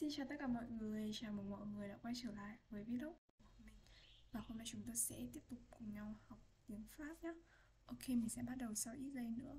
Xin chào tất cả mọi người, chào mừng mọi người đã quay trở lại với vlog của mình Và hôm nay chúng ta sẽ tiếp tục cùng nhau học tiếng Pháp nhé Ok, mình sẽ bắt đầu sau ít giây nữa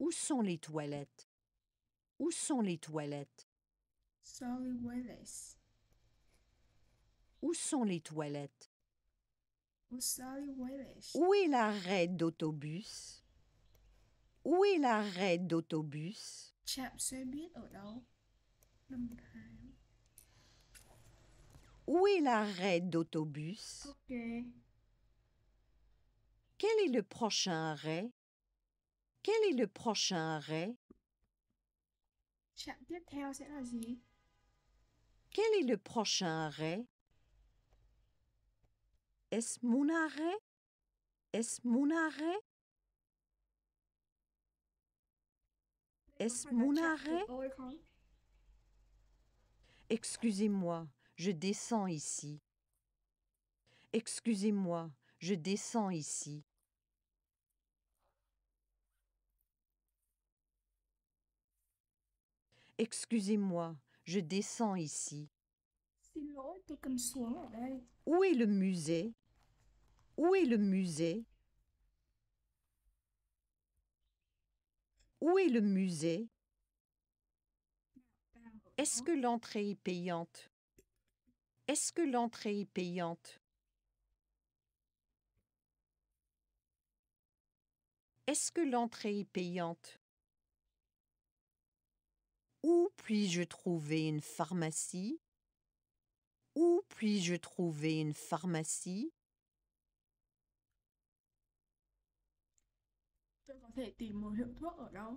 Où sont les toilettes Où sont les toilettes Où sont les toilettes Où est l'arrêt d'autobus Où est l'arrêt d'autobus oh Où est l'arrêt d'autobus Quel est le prochain arrêt quel est le prochain arrêt Quel est le prochain arrêt Est-ce mon arrêt Est-ce mon arrêt Est-ce mon arrêt Excusez-moi, je descends ici. Excusez-moi, je descends ici. Excusez-moi, je descends ici. Où est le musée Où est le musée Où est le musée Est-ce que l'entrée est payante Est-ce que l'entrée est payante Est-ce que l'entrée est payante où puis-je trouver une pharmacie Où puis-je trouver une pharmacie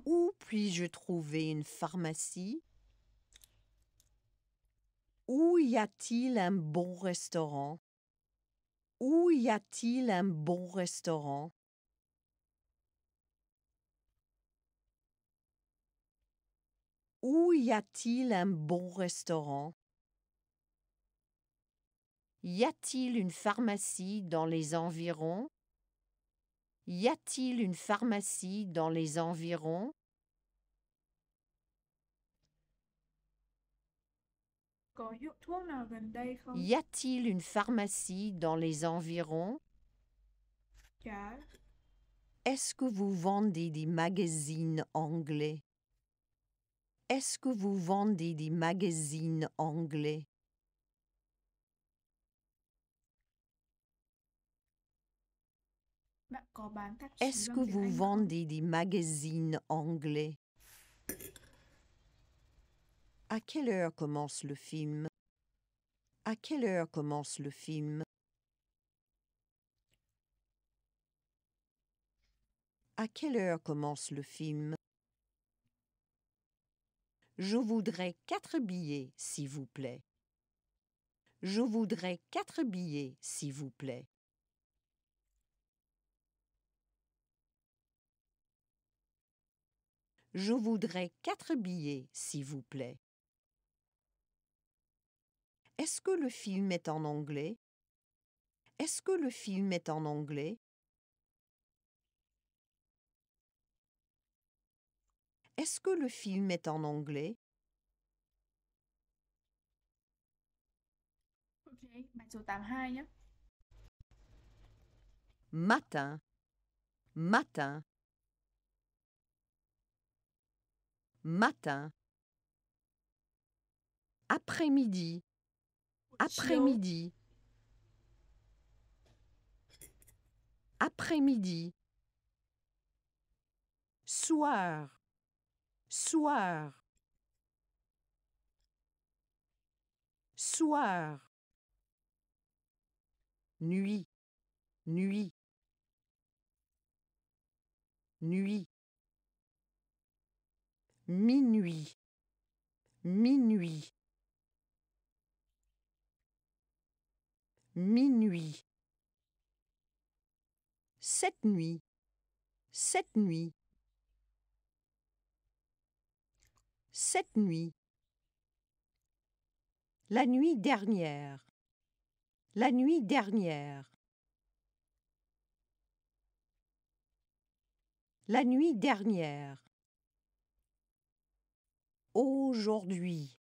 Où puis-je trouver une pharmacie Où y a-t-il un bon restaurant Où y a-t-il un bon restaurant Où y a-t-il un bon restaurant Y a-t-il une pharmacie dans les environs Y a-t-il une pharmacie dans les environs Y a-t-il une pharmacie dans les environs Est-ce que vous vendez des magazines anglais est-ce que vous vendez des magazines anglais bah, bah, Est-ce que vous vendez des magazines anglais À quelle heure commence le film À quelle heure commence le film À quelle heure commence le film je voudrais quatre billets, s'il vous plaît. Je voudrais quatre billets, s'il vous plaît. Je voudrais quatre billets, s'il vous plaît. Est-ce que le film est en anglais Est-ce que le film est en anglais Est-ce que le film est en anglais ben, hein. Matin. Matin. Matin. Après-midi. Après-midi. Après-midi. Soir soir soir nuit nuit nuit minuit minuit minuit cette nuit cette nuit cette nuit, la nuit dernière, la nuit dernière, la nuit dernière, aujourd'hui,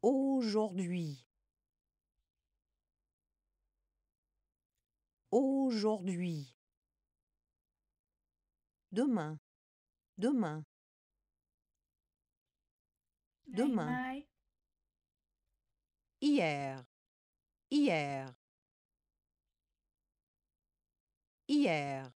aujourd'hui, aujourd'hui, demain, demain demain. Hier, hier, hier.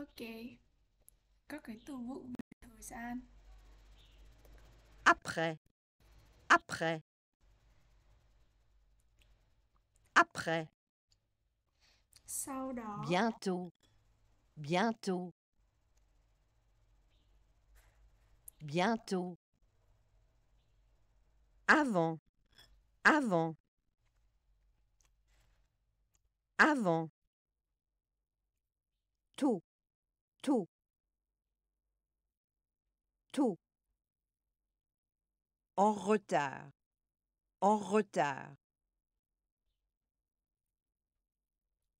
Ok. Après. Après. Après. Bientôt. Bientôt. Bientôt. Avant. Avant. Avant. Tout tout en retard en retard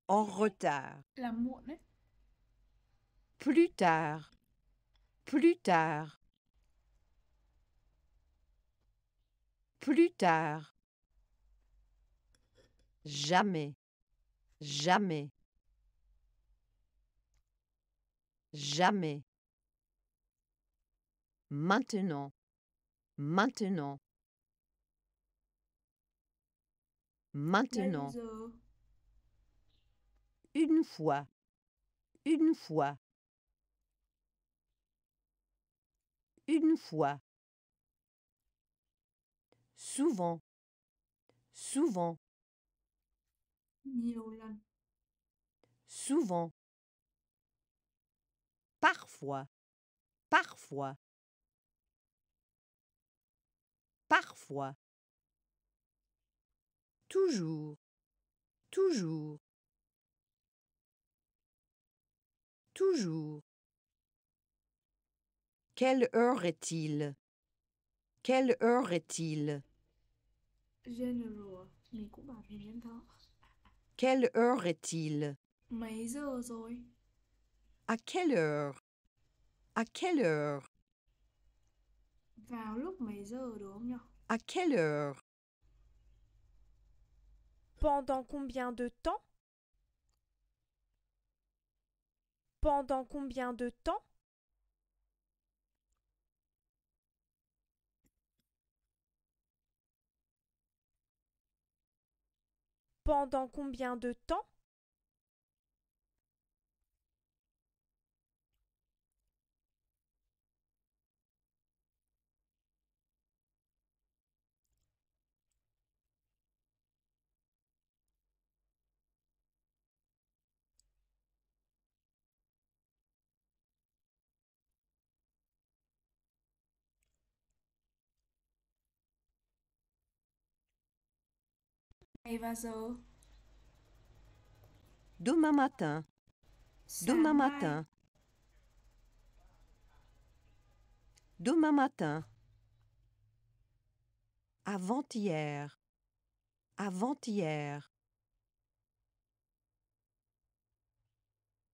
en retard plus tard plus tard plus tard jamais jamais jamais. Maintenant, maintenant. Maintenant. Une fois, une fois. Une fois. Souvent, souvent. Souvent parfois, parfois, parfois, toujours, toujours, toujours. Quelle heure est-il Quelle heure est-il Quelle heure est-il À quelle heure à quelle heure À quelle heure Pendant combien de temps Pendant combien de temps Pendant combien de temps Demain matin. Demain matin. Demain matin. Avant-hier. Avant-hier.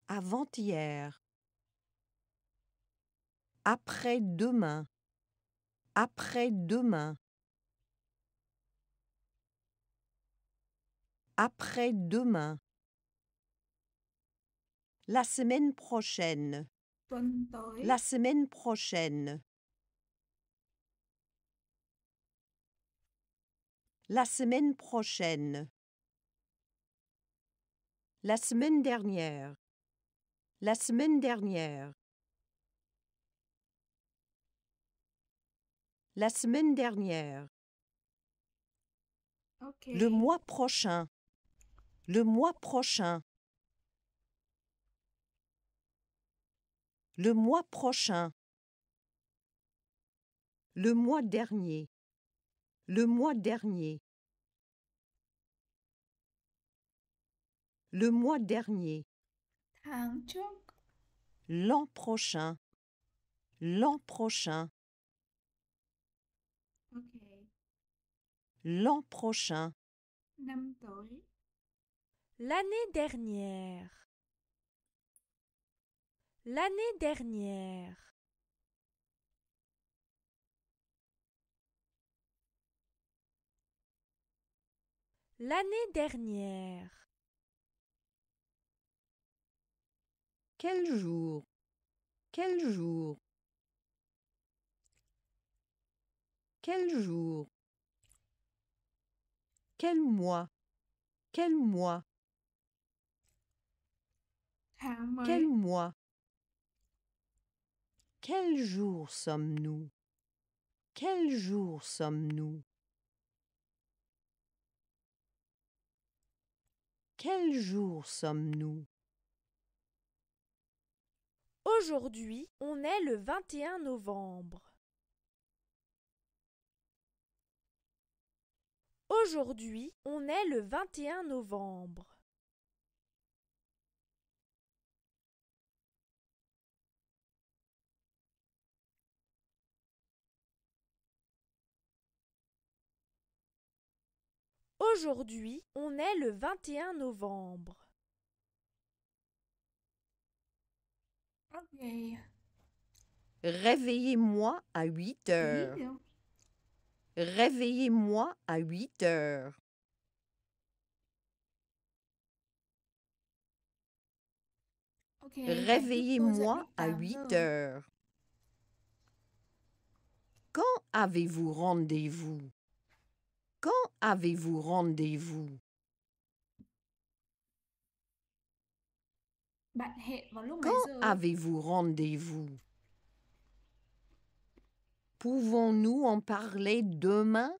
Avant-hier. Après-demain. Après-demain. Après-demain. La semaine prochaine. La semaine prochaine. La semaine prochaine. La semaine dernière. La semaine dernière. La semaine dernière. Le mois prochain. Le mois prochain. Le mois prochain. Le mois dernier. Le mois dernier. Le mois dernier. L'an prochain. L'an prochain. L'an prochain. L'année dernière. L'année dernière. L'année dernière. Quel jour Quel jour Quel jour Quel mois Quel mois quel mois Quel jour sommes-nous Quel jour sommes-nous Quel jour sommes-nous Aujourd'hui, on est le 21 novembre. Aujourd'hui, on est le 21 novembre. Aujourd'hui, on est le 21 novembre. Okay. Réveillez-moi à 8 heures. Hein. Réveillez-moi à 8 heures. Okay. Bah, Réveillez-moi à 8 heures. Quand avez-vous rendez-vous quand avez-vous rendez-vous bah, Quand avez-vous rendez-vous Pouvons-nous en parler demain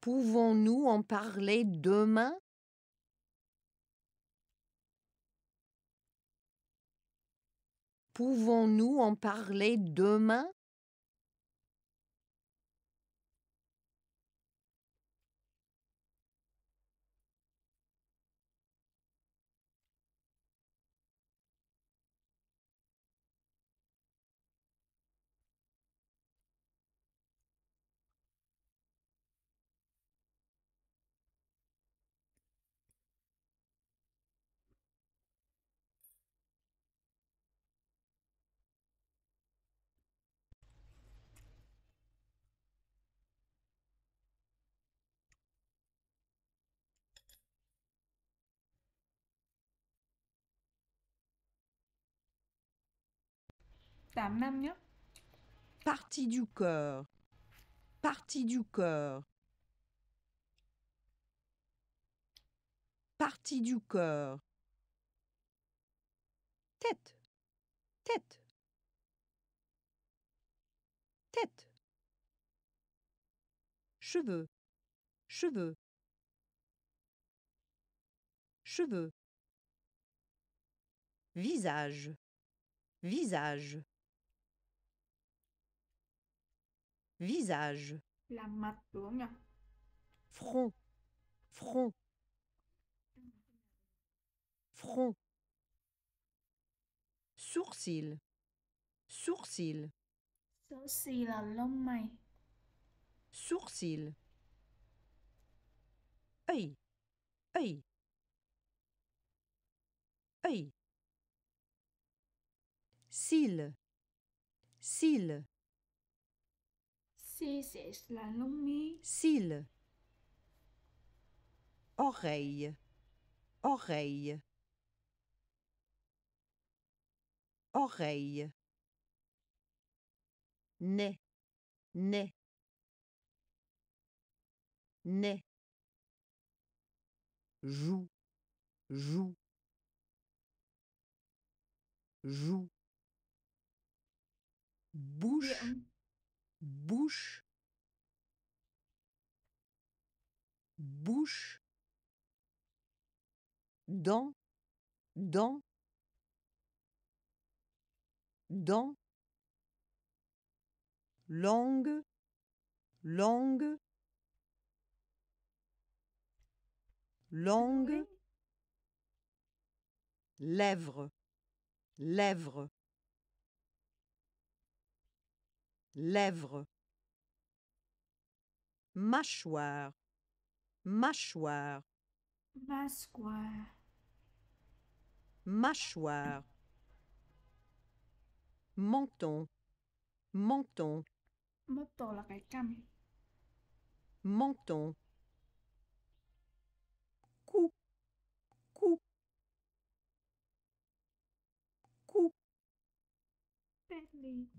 Pouvons-nous en parler demain Pouvons-nous en parler demain Partie du corps. Partie du corps. Partie du corps. Tête. Tête. Tête. Cheveux. Cheveux. Cheveux. Visage. Visage. Visage. La Front. Front. Front. Sourcil. Sourcil. Sourcil Sourcil. Œil. Œil. Œil. Cils. Cils c'est la Cils. Oreille. Oreille. Oreille. Nez. Nez. Nez. Joue. Joue. Joue. Bouche bouche bouche dents, dents, dents, langue langue langue lèvres lèvres lèvres mâchoire mâchoire mâchoire mâchoire menton menton menton la menton cou cou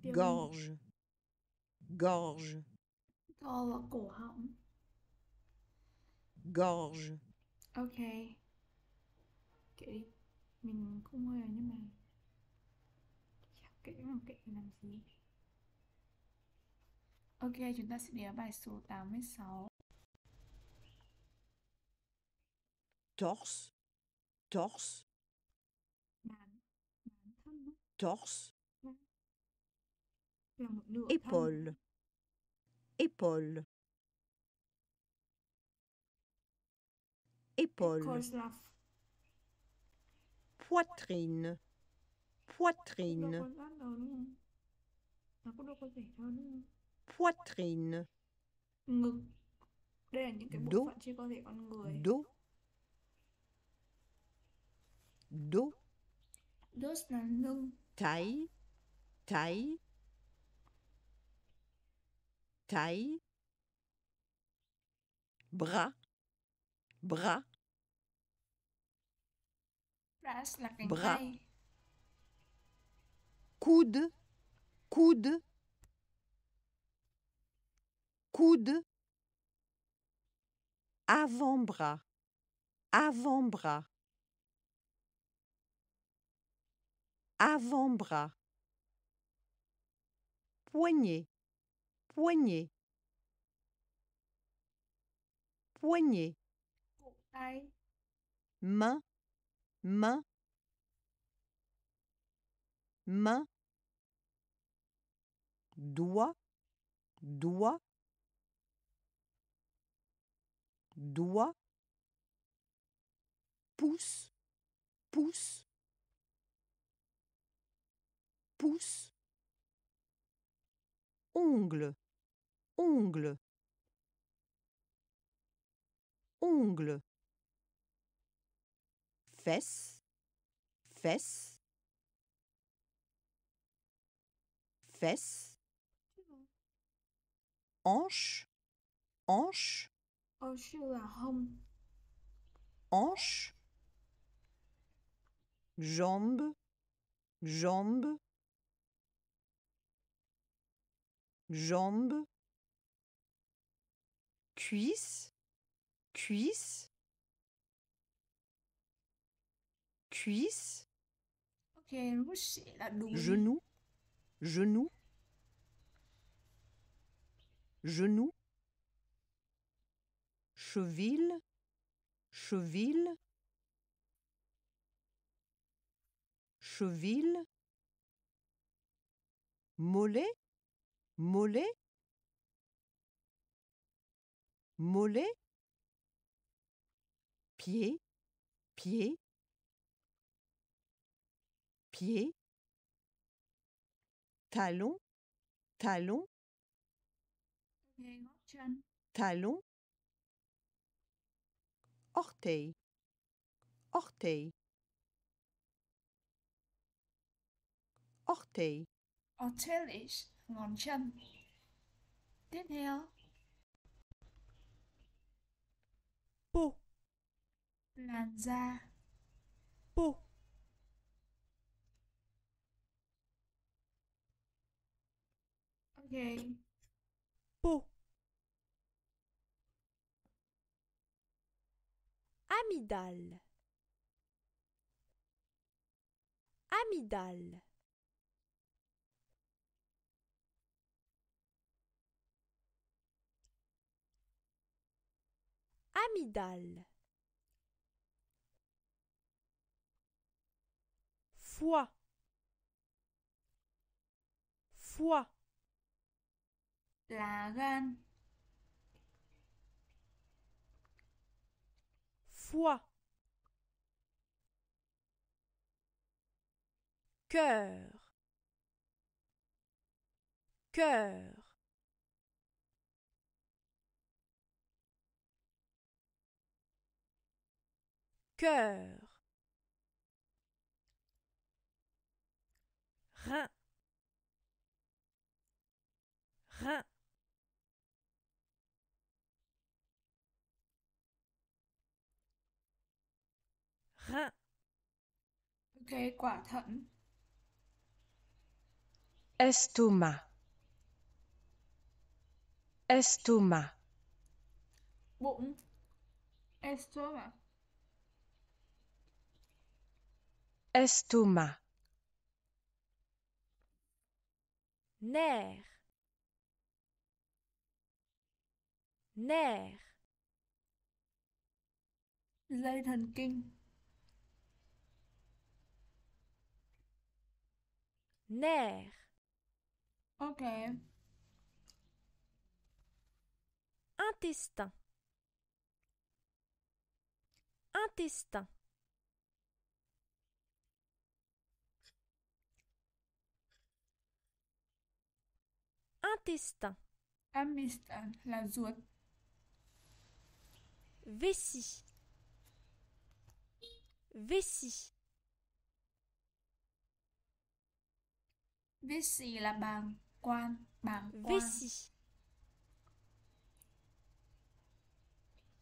gorge gorge to là cổ họng gorge ok kệ đi mình không hơi nhưng mà kệ mà kệ làm gì Ok, chúng ta sẽ đi với bài số 86 Torse Torse Bán Bán thân Torse Épaule. Épaule. Épaule. Poitrine. Poitrine. Poitrine. Dos. Dos. Dos. Taille. Taille taille, bras, bras, bras, coude, coude, coude, avant-bras, avant-bras, avant-bras, poignet, Poignet. poignée main main main doigt doigt doigt pouce pouce pouce ongle ongle ongle fesse fesse fesse hanche hanche hanche jambe jambe jambe cuisse, cuisse, cuisse, genou, genou, genou, cheville, cheville, cheville, mollet, mollet, mollet, pied, pied, pied, talon, talon, talon, orteil, orteil, orteil. Orteil peau làn da ok peau amygdale amygdale amygdale foie foie la reine foie cœur cœur cœur, rein, rein, rein. Okay, quả thận. Estomac. Estomac. Bụng. Estomac. estomac nerf nerf dây thần kinh ok intestin intestin Intestin. Amistan la zone. Vessie. Vessie. Vessie La bang. quan, Vessie.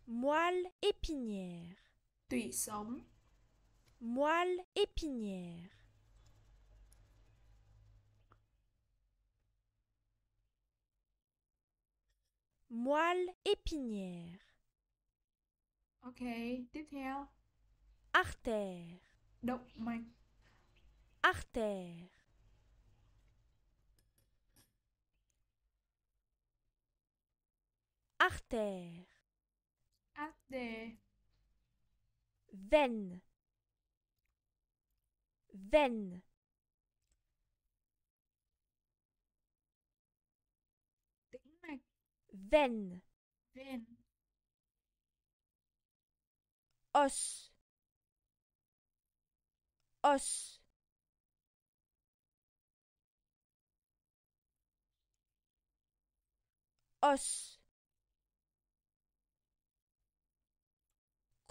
Moelle épinière. Tủy hommes Moelle épinière. Moelle épinière. Ok, tiếp theo. Artère. Động Artère. Artère. Artère. Veine. Veine. Ven. Ven. Os. Os. Os.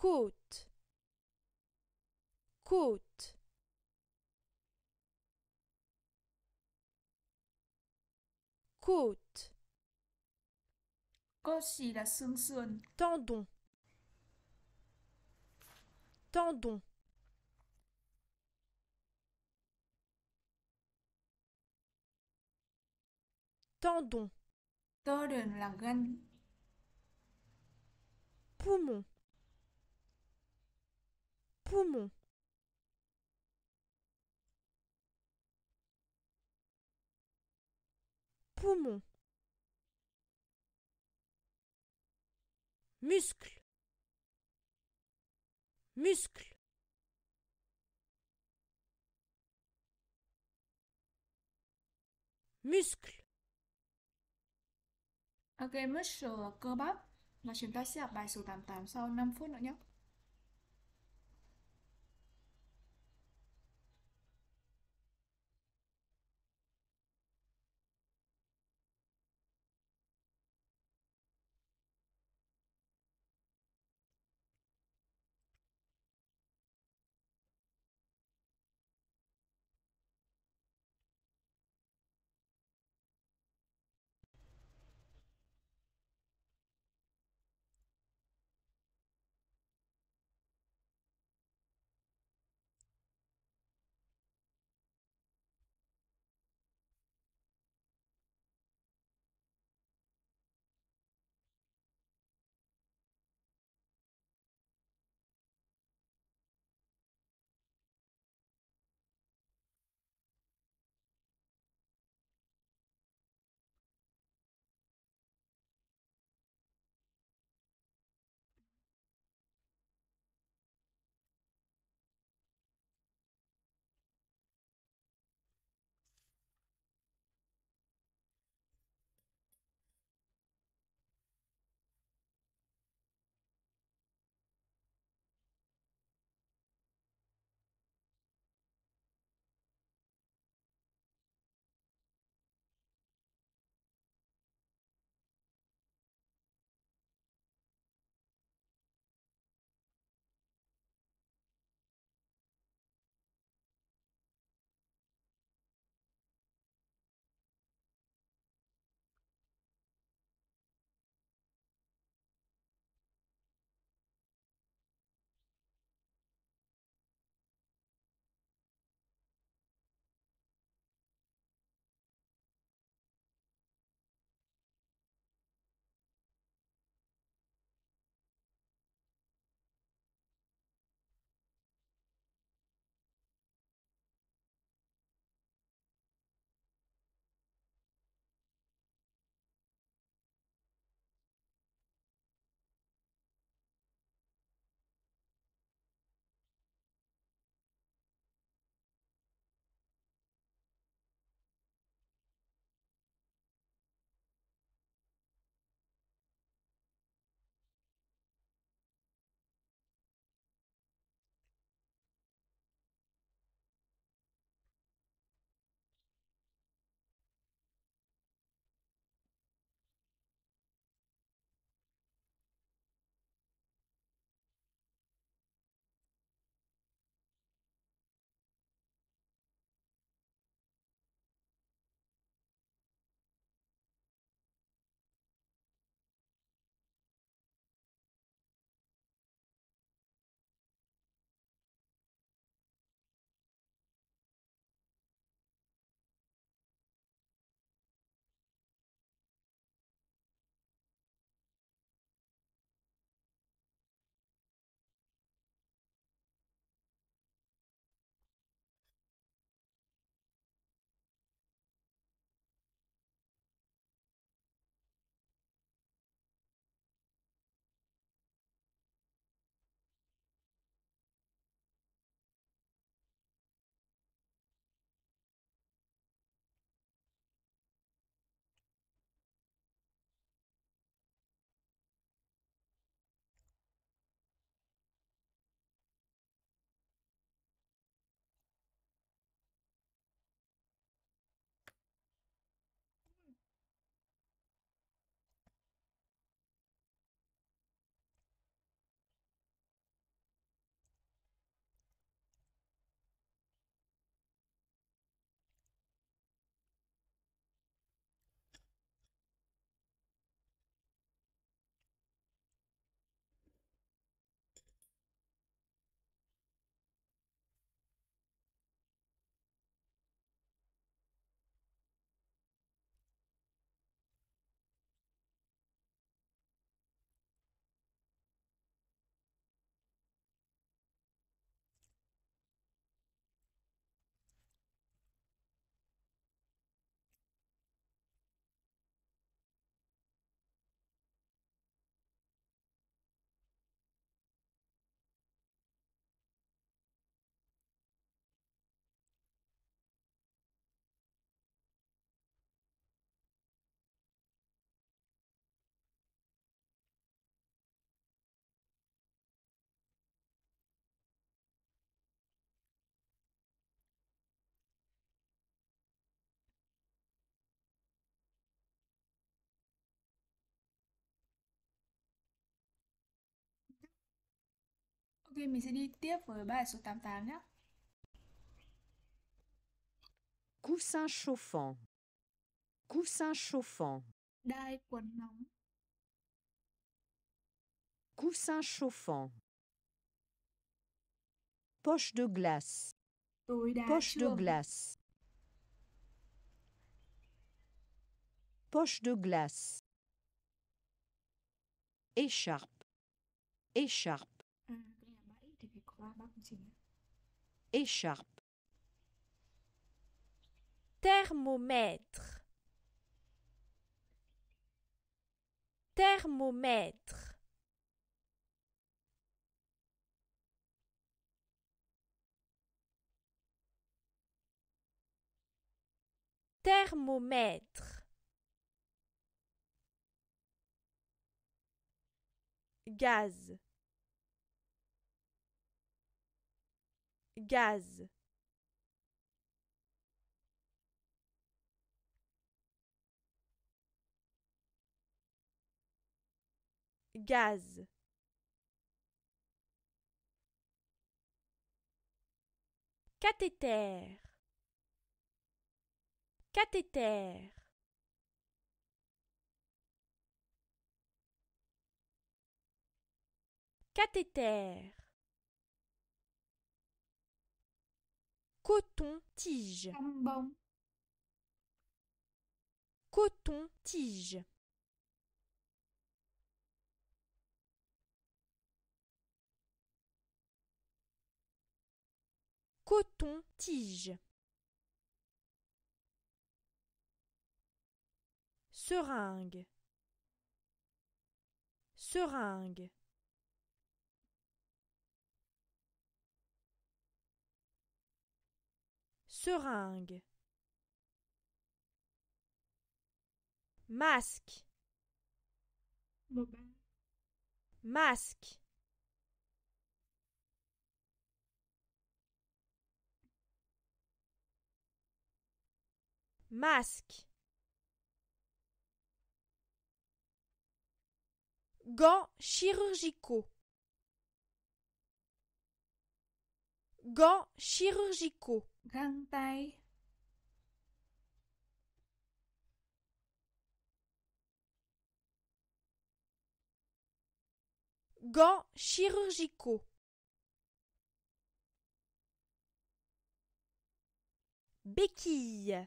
côte côte côte voici la sunsun. tendons tendons tendons Tendon la reine. Poumon. Poumon. Poumon. muscle muscle muscle Ok, muscle là ờ, cơ bắp và chúng ta sẽ học bài số 88 sau 5 phút nữa nhé. Euh, bah, Coussin chauffant. Coussin chauffant. Hein. Coussin chauffant. Poche de glace. Oh, Poche de hein. glace. Poche de glace. Écharpe. Écharpe. écharpe thermomètre thermomètre thermomètre gaz gaz gaz cathéter cathéter cathéter Coton-tige. Coton-tige. Coton-tige. Seringue. Seringue. Seringue. Masque. Masque. Masque. Gants chirurgicaux. Gants chirurgicaux gants chirurgicaux béquille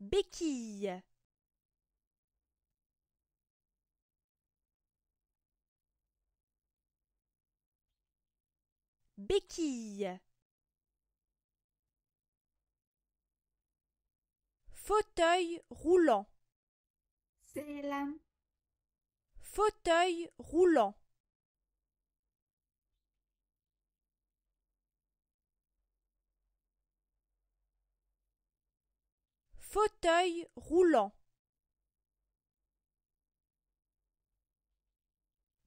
béquille béquille fauteuil roulant fauteuil roulant fauteuil roulant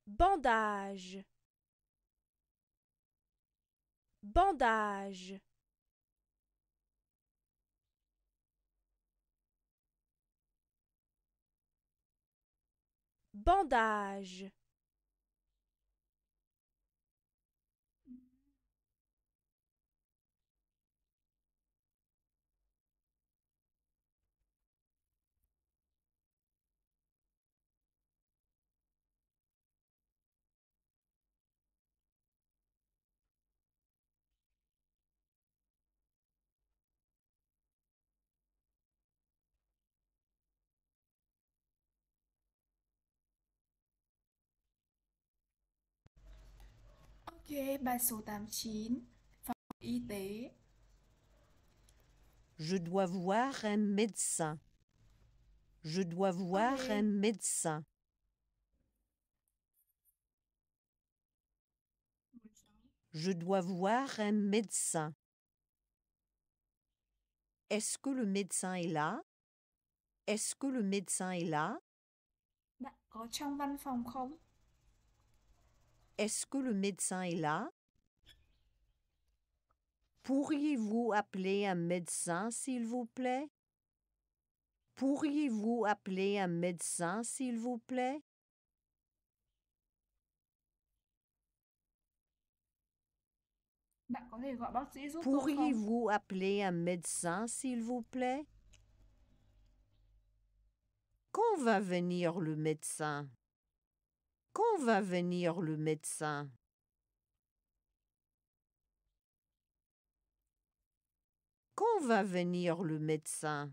bandage Bandage Bandage Je dois voir un médecin. Je dois voir un médecin. Je dois voir un médecin. Est-ce que le médecin est là? Est-ce que le médecin est là? Est-ce que le médecin est là Pourriez-vous appeler un médecin, s'il vous plaît Pourriez-vous appeler un médecin, s'il vous plaît ben, Pourriez-vous appeler un médecin, s'il vous plaît Quand va venir le médecin quand va venir le médecin Quand va venir le médecin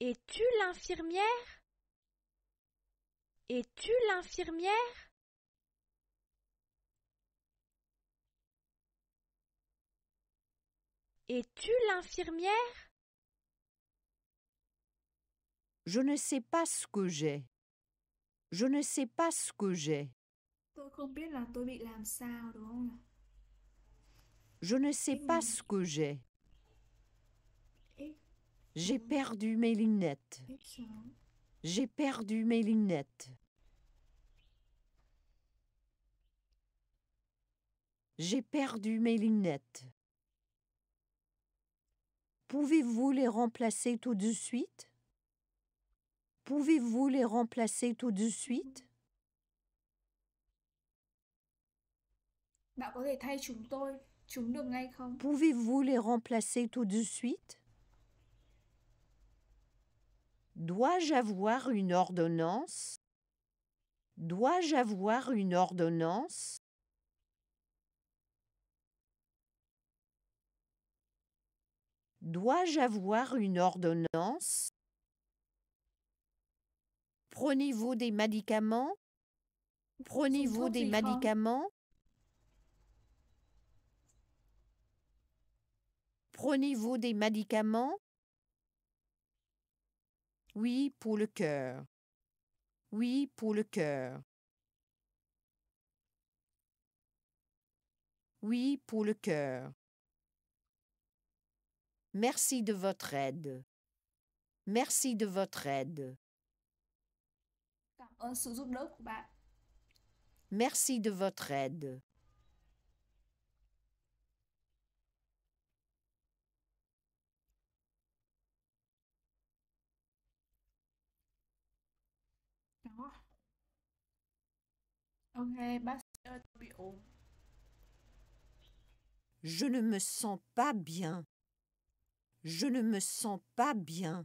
Es-tu l'infirmière Es-tu l'infirmière Es-tu l'infirmière Je ne sais pas ce que j'ai. Je ne sais pas ce que j'ai. Je ne sais pas ce que j'ai. J'ai perdu mes lunettes. J'ai perdu mes lunettes. J'ai perdu mes lunettes. Pouvez-vous les remplacer tout de suite Pouvez-vous les remplacer tout de suite? Pouvez-vous les remplacer tout de suite? Dois-je avoir une ordonnance? Dois-je avoir une ordonnance? Dois-je avoir une ordonnance? Prenez-vous des médicaments Prenez-vous des médicaments Prenez-vous des médicaments Oui, pour le cœur. Oui, pour le cœur. Oui, pour le cœur. Merci de votre aide. Merci de votre aide. Merci de votre aide. Ah. Je ne me sens pas bien. Je ne me sens pas bien.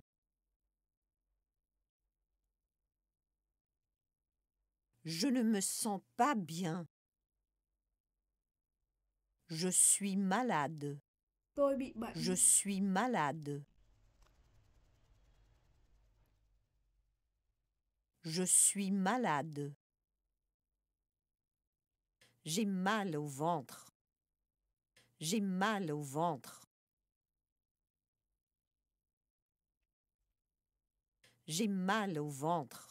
Je ne me sens pas bien. Je suis malade. Je suis malade. Je suis malade. J'ai mal au ventre. J'ai mal au ventre. J'ai mal au ventre.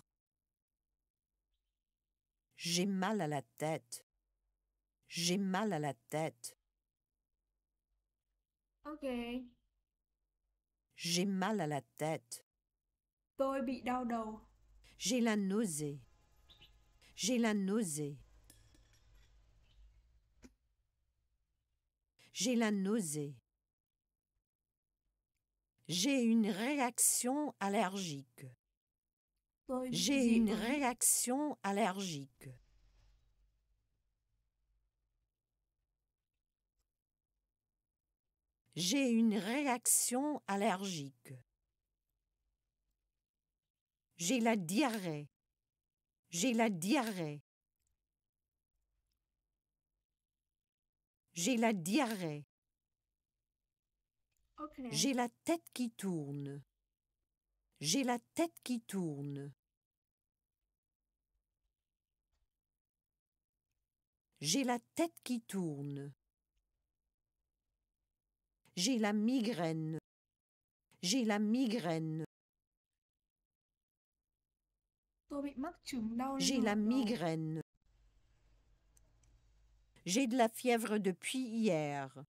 J'ai mal à la tête. J'ai mal à la tête. J'ai mal à la tête. J'ai la nausée. J'ai la nausée. J'ai la nausée. J'ai une réaction allergique. J'ai une hein. réaction allergique. J'ai une réaction allergique. J'ai la diarrhée. J'ai la diarrhée. J'ai la diarrhée. J'ai la tête qui tourne. J'ai la tête qui tourne. J'ai la tête qui tourne. J'ai la migraine. J'ai la migraine. J'ai la migraine. J'ai de la fièvre depuis hier.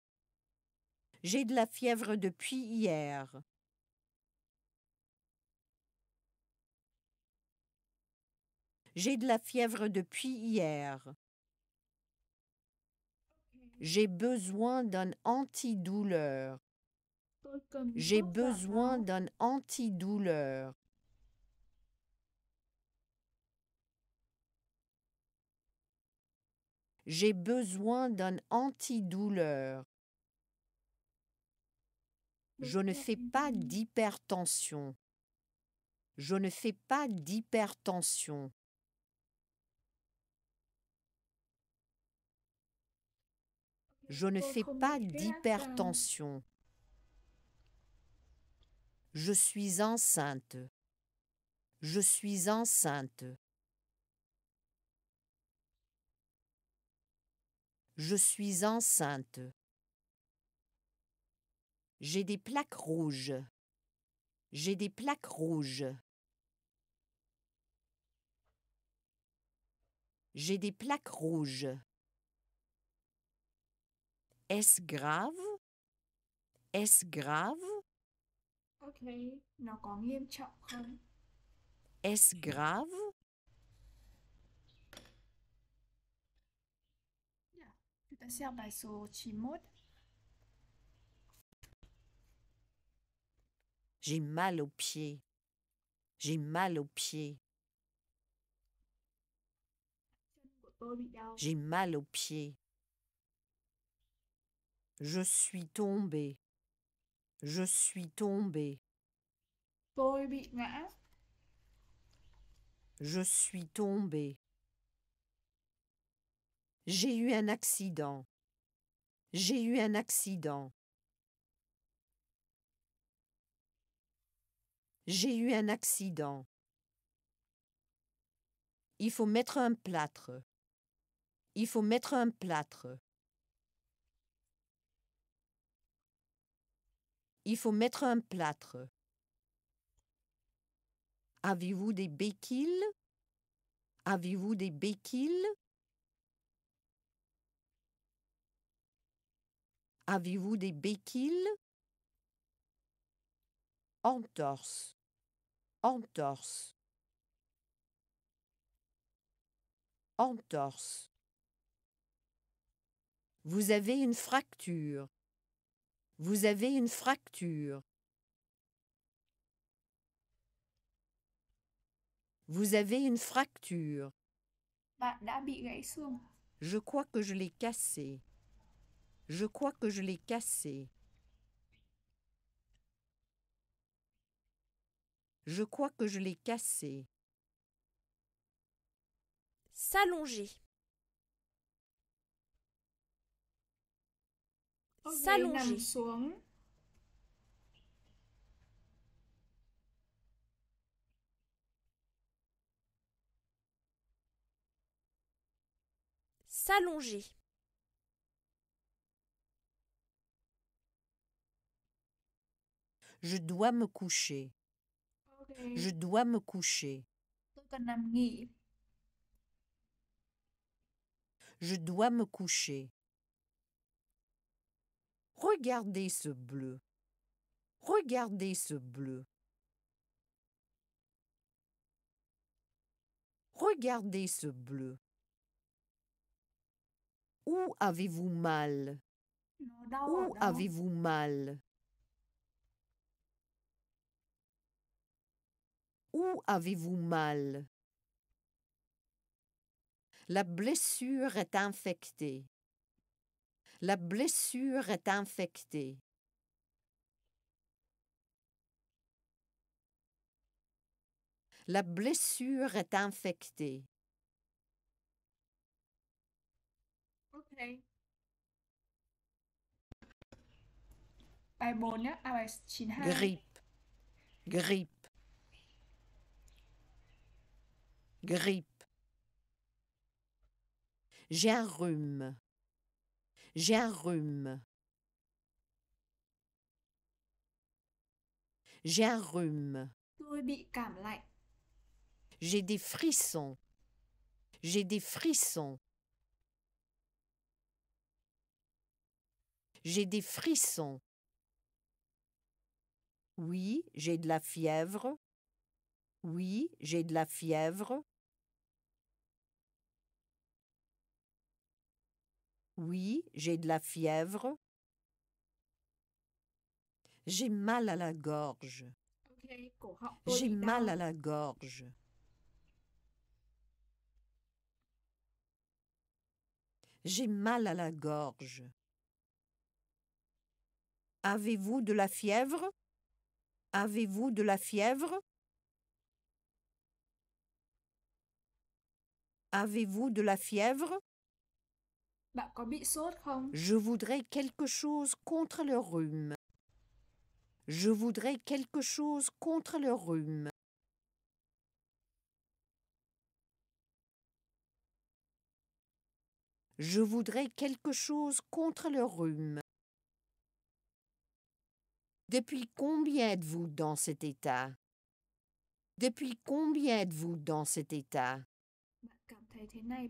J'ai de la fièvre depuis hier. J'ai de la fièvre depuis hier. J'ai besoin d'un antidouleur. J'ai besoin d'un antidouleur. J'ai besoin d'un antidouleur. Je ne fais pas d'hypertension. Je ne fais pas d'hypertension. Je ne fais pas hein. d'hypertension. Je suis enceinte. Je suis enceinte. Je suis enceinte. J'ai des plaques rouges. J'ai des plaques rouges. J'ai des plaques rouges. Est-ce grave? Est-ce grave? Ok, nó có nghiêm trọng không? Est-ce grave? Yeah. Chúng ta sẽ học bài số 91. J'ai mal aux pieds. J'ai mal aux pieds. J'ai mal aux pieds. Je suis tombé. Je suis tombé. Je suis tombé. J'ai eu un accident. J'ai eu un accident. J'ai eu un accident. Il faut mettre un plâtre. Il faut mettre un plâtre. Il faut mettre un plâtre. Avez-vous des béquilles Avez-vous des béquilles Avez-vous des béquilles Entorse. Entorse. Entorse. Vous avez une fracture. Vous avez une fracture. Vous avez une fracture. Je crois que je l'ai cassé. Je crois que je l'ai cassé. Je crois que je l'ai cassé. S'allonger. S'allonger. S'allonger. Je dois me coucher. Je dois me coucher. Je dois me coucher. Regardez ce bleu. Regardez ce bleu. Regardez ce bleu. Où avez-vous mal Où avez-vous mal Où avez-vous mal La blessure est infectée. La blessure est infectée. La blessure est infectée. Ok. Bài 4 à bài 92. J'ai un rhume. J'ai un rhume. J'ai un rhume. J'ai des frissons. J'ai des frissons. J'ai des frissons. Oui, j'ai de la fièvre. Oui, j'ai de la fièvre. Oui, j'ai de la fièvre. J'ai mal à la gorge. J'ai mal à la gorge. J'ai mal à la gorge. Avez-vous de la fièvre Avez-vous de la fièvre Avez-vous de la fièvre bah, hein. Je voudrais quelque chose contre le rhume. Je voudrais quelque chose contre le rhume. Je voudrais quelque chose contre le rhume. Depuis combien êtes-vous dans cet état Depuis combien êtes-vous dans cet état bah,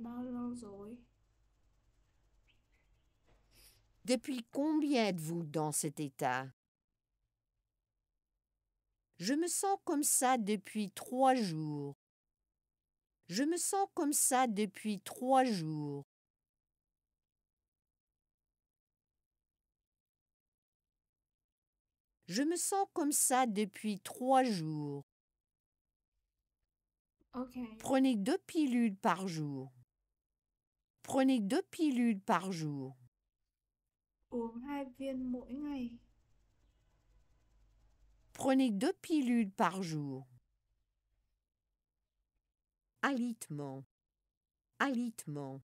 depuis combien êtes-vous dans cet état Je me sens comme ça depuis trois jours. Je me sens comme ça depuis trois jours. Je me sens comme ça depuis trois jours. Prenez deux pilules par jour. Prenez deux pilules par jour. Uống 2 viên mỗi ngày. Prenez deux pilules par jour. Alitement. Alitement.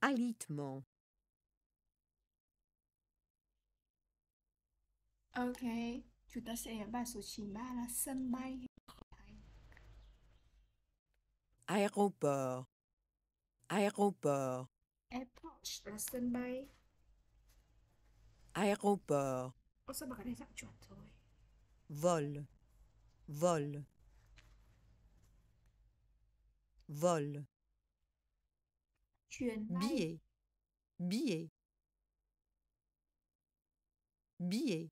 Alitement. Ok, chúng ta sẽ đến bài số 93 là sân bay. Aéroport. Aéroport. Aéroport. Oh, vol. Vol. Vol. Billet. Billet. Billet.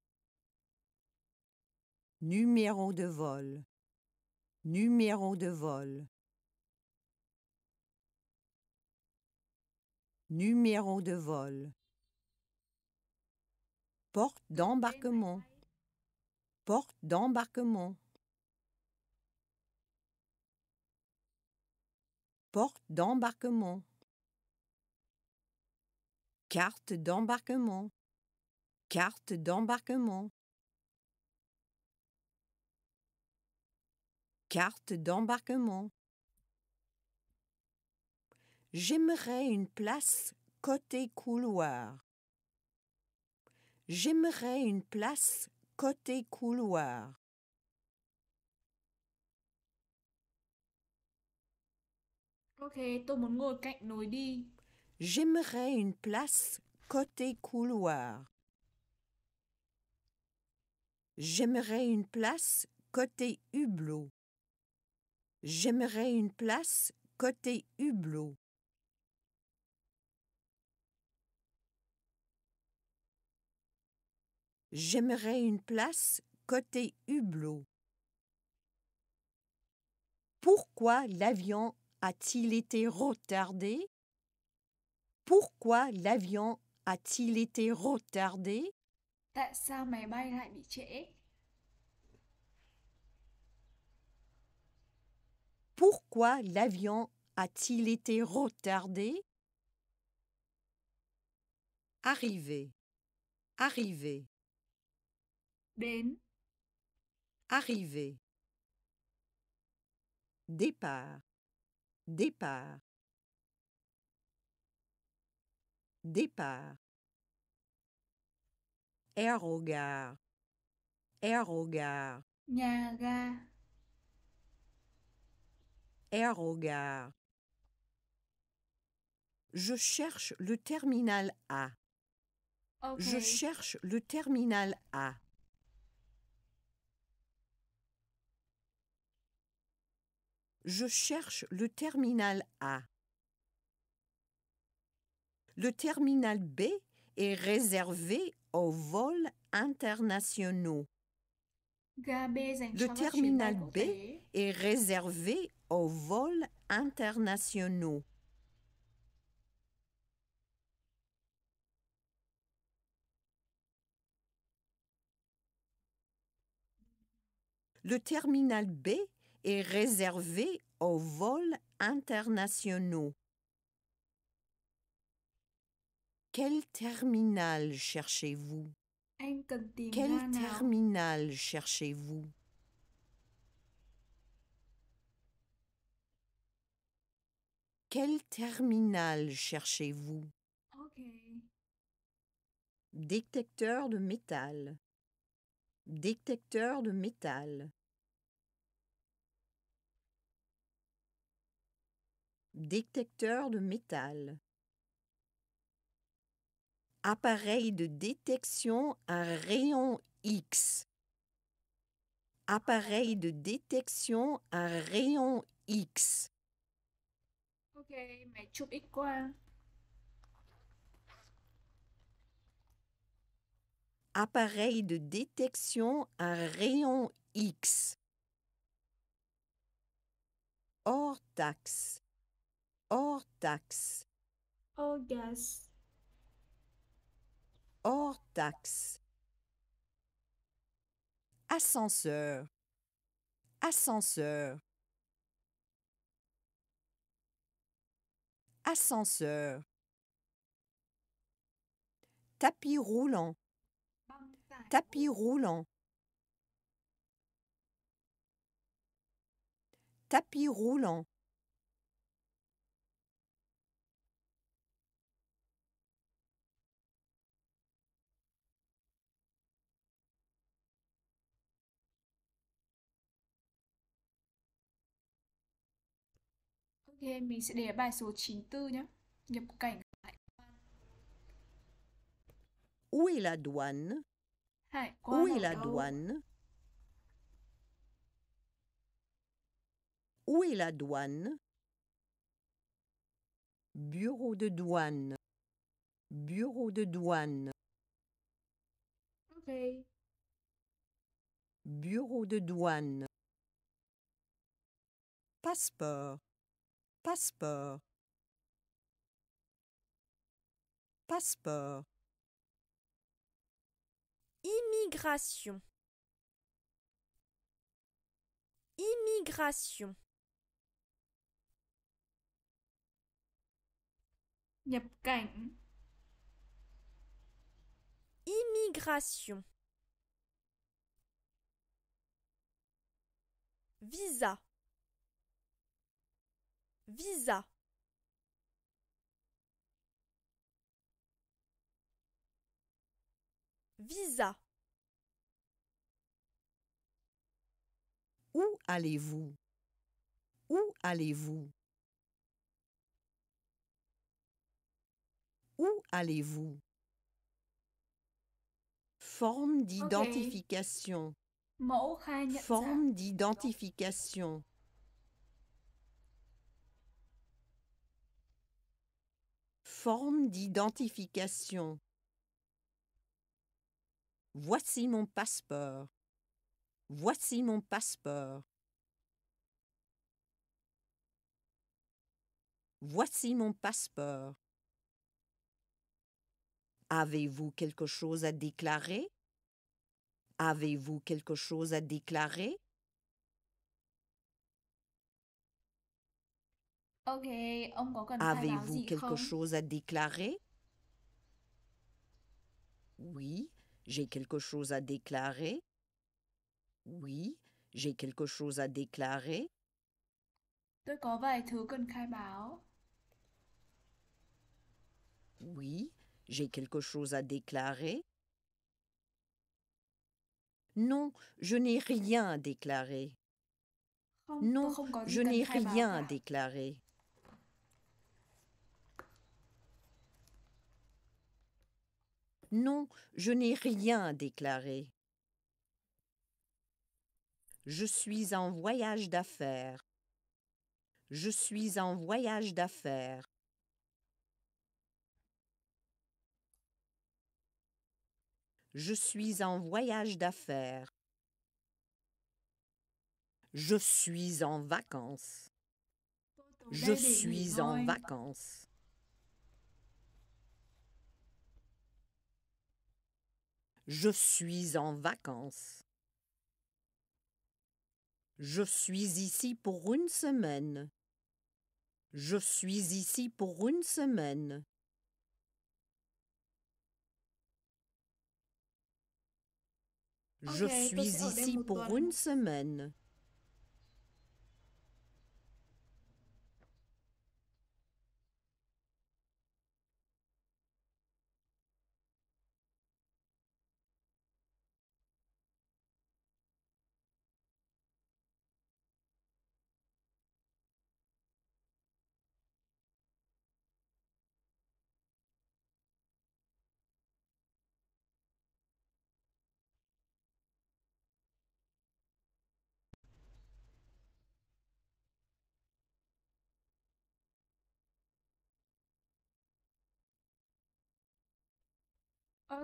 Numéro de vol. Numéro de vol. numéro de vol, porte d'embarquement, porte d'embarquement, porte d'embarquement, carte d'embarquement, carte d'embarquement, carte d'embarquement. J'aimerais une place côté couloir. J'aimerais une place côté couloir. J'aimerais une place côté couloir. J'aimerais une place côté hublot. J'aimerais une place côté hublot. J'aimerais une place côté hublot. Pourquoi l'avion a-t-il été retardé Pourquoi l'avion a-t-il été retardé Pourquoi l'avion a-t-il été retardé Arrivé. Arrivé. Ben. Arrivée. Départ. Départ. Départ. Aérogare. Aérogare. Aérogare. Je cherche le terminal A. Je cherche le terminal A. je cherche le terminal A. Le terminal B est réservé aux vols internationaux. Le terminal B est réservé aux vols internationaux. Le terminal B est réservé aux vols internationaux. Quel terminal cherchez-vous Quel terminal cherchez-vous Quel terminal cherchez-vous Détecteur de métal. Détecteur de métal. Détecteur de métal. Appareil de détection à rayon X. Appareil de détection à rayon X. Appareil de détection à rayon X. Hors taxe hors taxe hors gaz hors taxe ascenseur ascenseur ascenseur tapis roulant tapis roulant tapis roulant Où est la douane? Où est la douane? Où est la douane? Bureau de douane. Bureau de douane. Bureau de douane. Passeport passeport passeport immigration immigration nhập cảnh immigration visa visa visa Où allez-vous Où allez-vous Où allez-vous Forme d'identification. Forme d'identification. forme d'identification. Voici mon passeport. Voici mon passeport. Voici mon passeport. Avez-vous quelque chose à déclarer Avez-vous quelque chose à déclarer Avez-vous quelque chose à déclarer? Oui, j'ai quelque chose à déclarer. Oui, j'ai quelque chose à déclarer. Oui, j'ai quelque chose à déclarer. Non, je n'ai rien à déclarer. non, je n'ai rien à déclarer. Non, je n'ai rien déclaré. Je suis en voyage d'affaires. Je suis en voyage d'affaires. Je suis en voyage d'affaires. Je suis en vacances. Je suis en vacances. Je suis en vacances. Je suis ici pour une semaine. Je suis ici pour une semaine. Je suis oh, ici pour une semaine.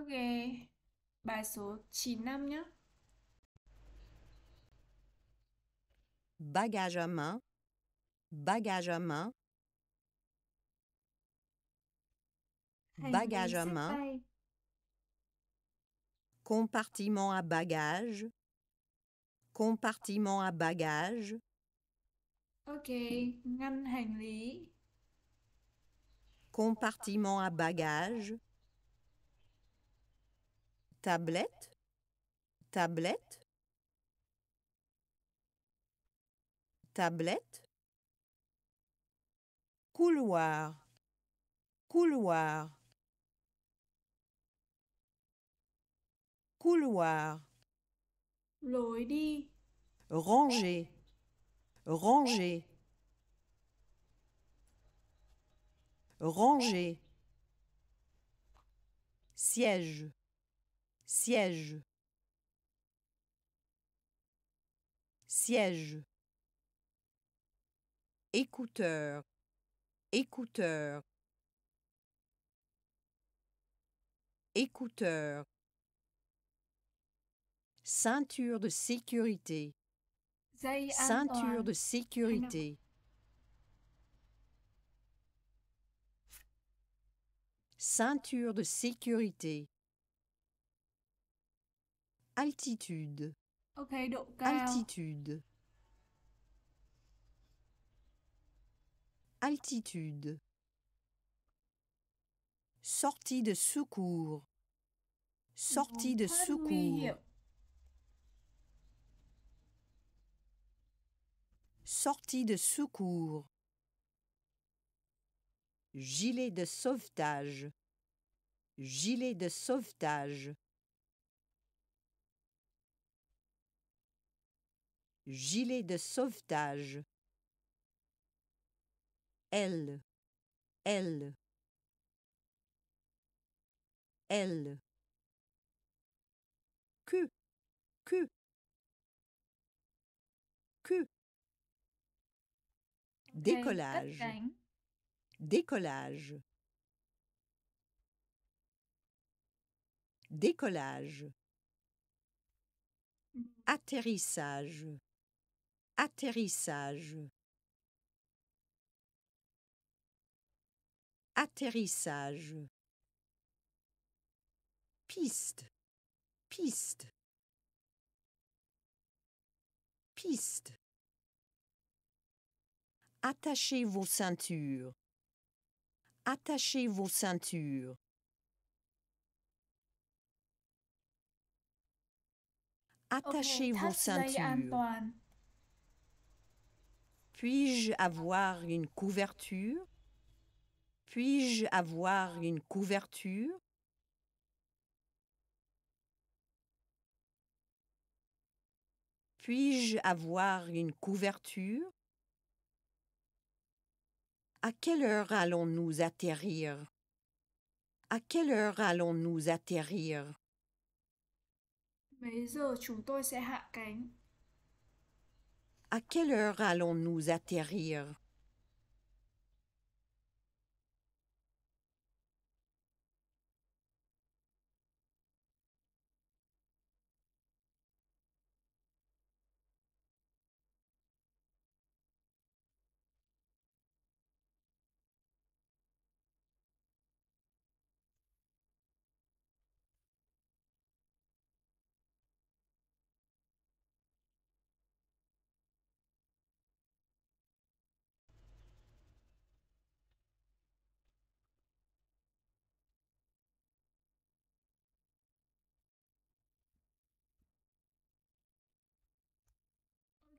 Ok, bài số Bagage à main, bagage à main, bagage à main, compartiment à bagage. compartiment à bagage. Ok, ngăn hành lý. Compartiment à bagage tablette, tablette, tablette, couloir, couloir, couloir, ranger, ranger, ranger, siège Siège. Siège. Écouteur. Écouteur. Écouteur. Ceinture de sécurité. Ceinture de sécurité. Ceinture de sécurité. Altitude. Euh, altitude. Altitude. Sortie de secours. Sortie de secours. Sortie de secours. Gilet de sauvetage. Gilet de sauvetage. gilet de sauvetage. L L L Q que, que. Décollage, décollage, décollage. Mmh. Atterrissage. Atterrissage. Atterrissage. Piste. Piste. Piste. Attachez vos ceintures. Attachez vos ceintures. Attachez vos ceintures. Puis-je avoir une couverture Puis-je avoir une couverture Puis-je avoir une couverture À quelle heure allons-nous atterrir À quelle heure allons-nous atterrir Mais à quelle heure allons-nous atterrir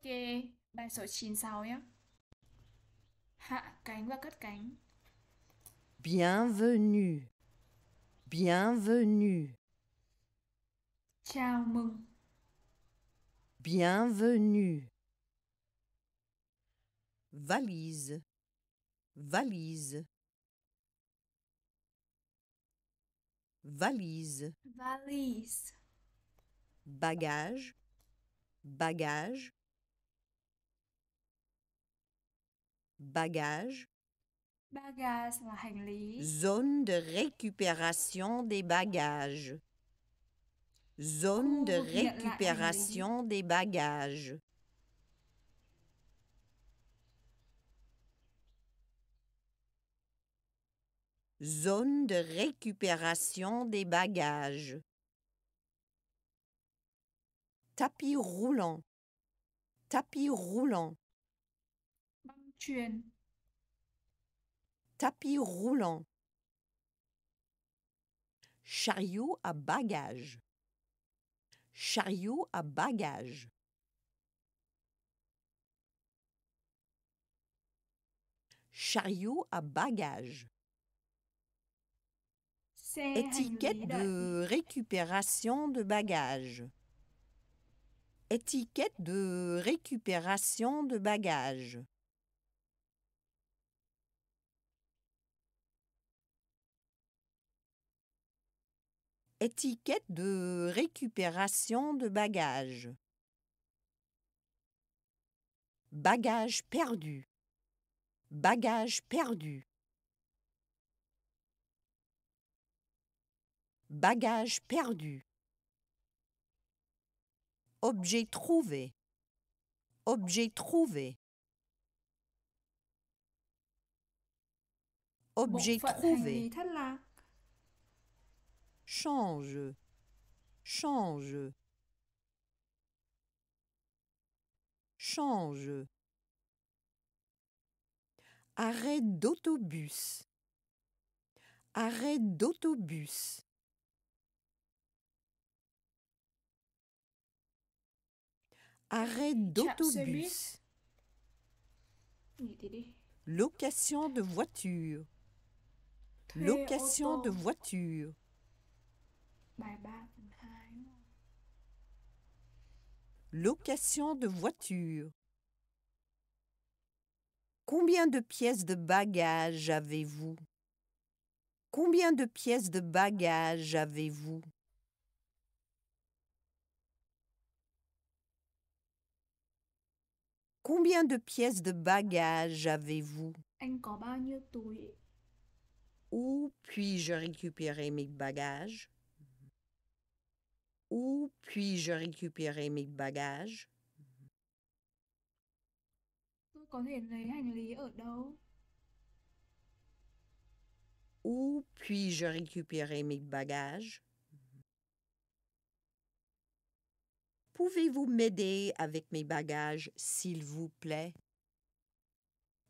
kê bài số 96 nhé. Hạ cánh và cất cánh. Bienvenue. Bienvenue. Chào mừng. Bienvenue. Valise. Valise. Valise. Valise. Bagage. Bagage. Bagages. Zone de récupération des bagages. Zone de récupération des bagages. Zone de récupération des bagages. Tapis roulant. Tapis roulant. Tapis roulant. Chariot à bagages. Chariot à bagages. Chariot à bagages. Étiquette de récupération de bagages. Étiquette de récupération de bagages. Étiquette de récupération de bagages. Bagages perdus. Bagages perdus. Bagages perdus. Objet trouvé. Objet trouvé. Objet trouvé change, change, change. Arrêt d'autobus, arrêt d'autobus. Arrêt d'autobus. Location de voiture. Location de voiture. Location de voiture. Combien de pièces de bagages avez-vous Combien de pièces de bagages avez-vous Combien de pièces de bagages avez-vous Où puis-je récupérer mes bagages où puis-je récupérer mes bagages? Où puis-je récupérer mes bagages? Pouvez-vous m'aider avec mes bagages, s'il vous plaît?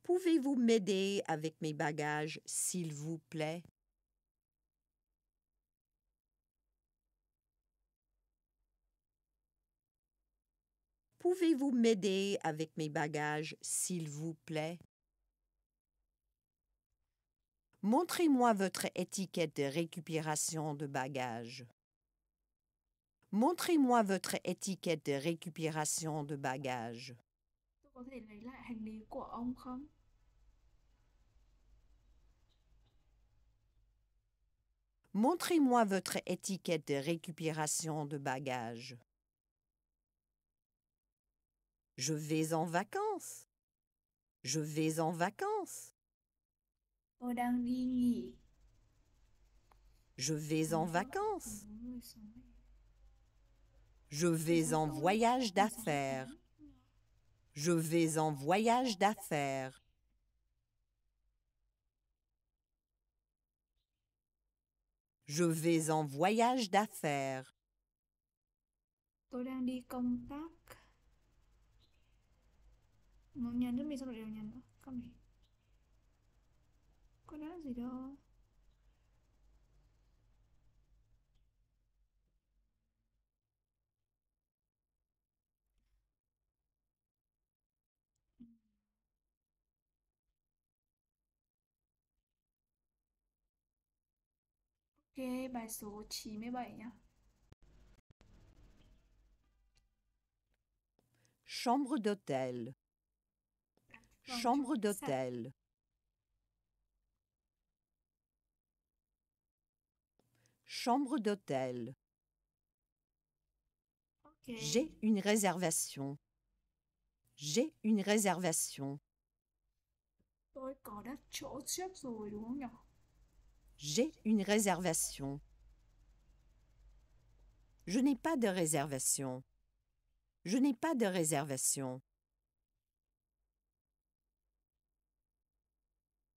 Pouvez-vous m'aider avec mes bagages, s'il vous plaît? Pouvez-vous m'aider avec mes bagages, s'il vous plaît? Montrez-moi votre étiquette de récupération de bagages. Montrez-moi votre étiquette de récupération de bagages. Montrez-moi votre étiquette de récupération de bagages. Je vais en vacances. Je vais en vacances. Je vais en vacances. Je vais en voyage d'affaires. Je vais en voyage d'affaires. Je vais en voyage d'affaires. Nó nhấn cho mình xong rồi đều nhấn nữa Con này Con đã gì đó Ok, bài số 97 nhé. Chambre d'hôtel. chambre d'hôtel. Chambre d'hôtel. J'ai une réservation. J'ai une réservation. J'ai une réservation. Je n'ai pas de réservation. Je n'ai pas de réservation.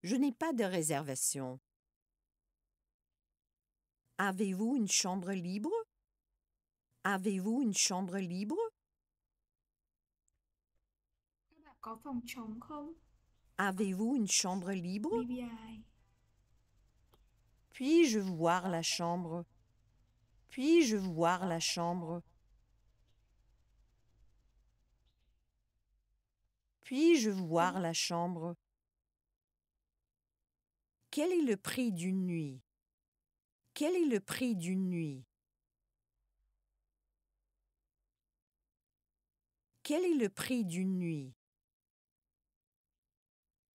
Je n'ai pas de réservation. Avez-vous une chambre libre? Avez-vous une chambre libre? Avez-vous une chambre libre? Puis-je voir la chambre? Puis-je voir la chambre? Puis-je voir la chambre? Quel est le prix d'une nuit Quel est le prix d'une nuit Quel est le prix d'une nuit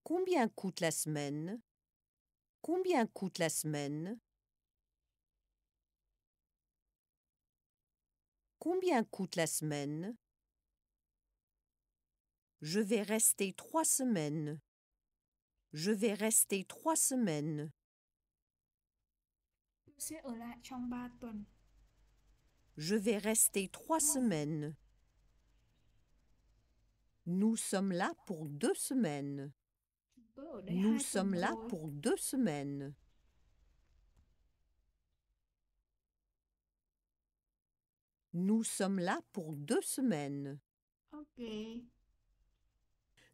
Combien coûte la semaine Combien coûte la semaine Combien coûte la semaine Je vais rester trois semaines. Je vais rester trois semaines. Um Je vais rester trois semaines. Nous sommes là pour deux semaines. Nous sommes là pour deux semaines. Nous sommes là pour deux semaines.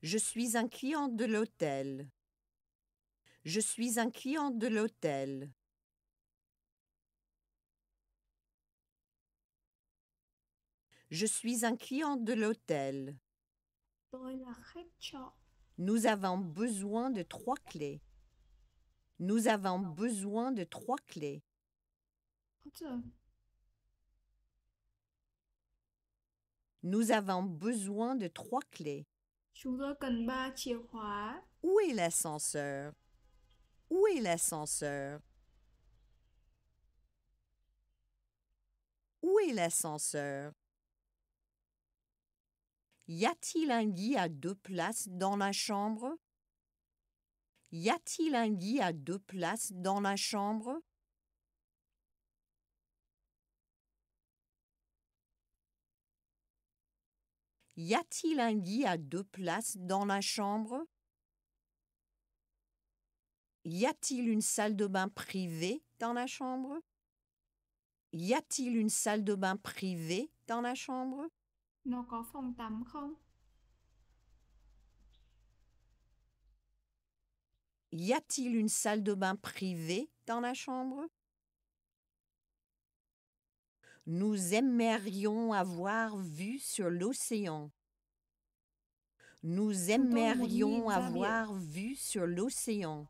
Je suis un client de l'hôtel. Je suis un client de l'hôtel. Je suis un client de l'hôtel. Nous avons besoin de trois clés. Nous avons besoin de trois clés. Nous avons besoin de trois clés. Où est l'ascenseur où est l'ascenseur? Où est l'ascenseur? Y a-t-il un gui à deux places dans la chambre? Y a-t-il un gui à deux places dans la chambre? Y a-t-il un gui à deux places dans la chambre? Y a-t-il une salle de bain privée dans la chambre Y a-t-il une salle de bain privée dans la chambre Y a-t-il une salle de bain privée dans la chambre Nous aimerions avoir vu sur l'océan. Nous aimerions avoir vu sur l'océan.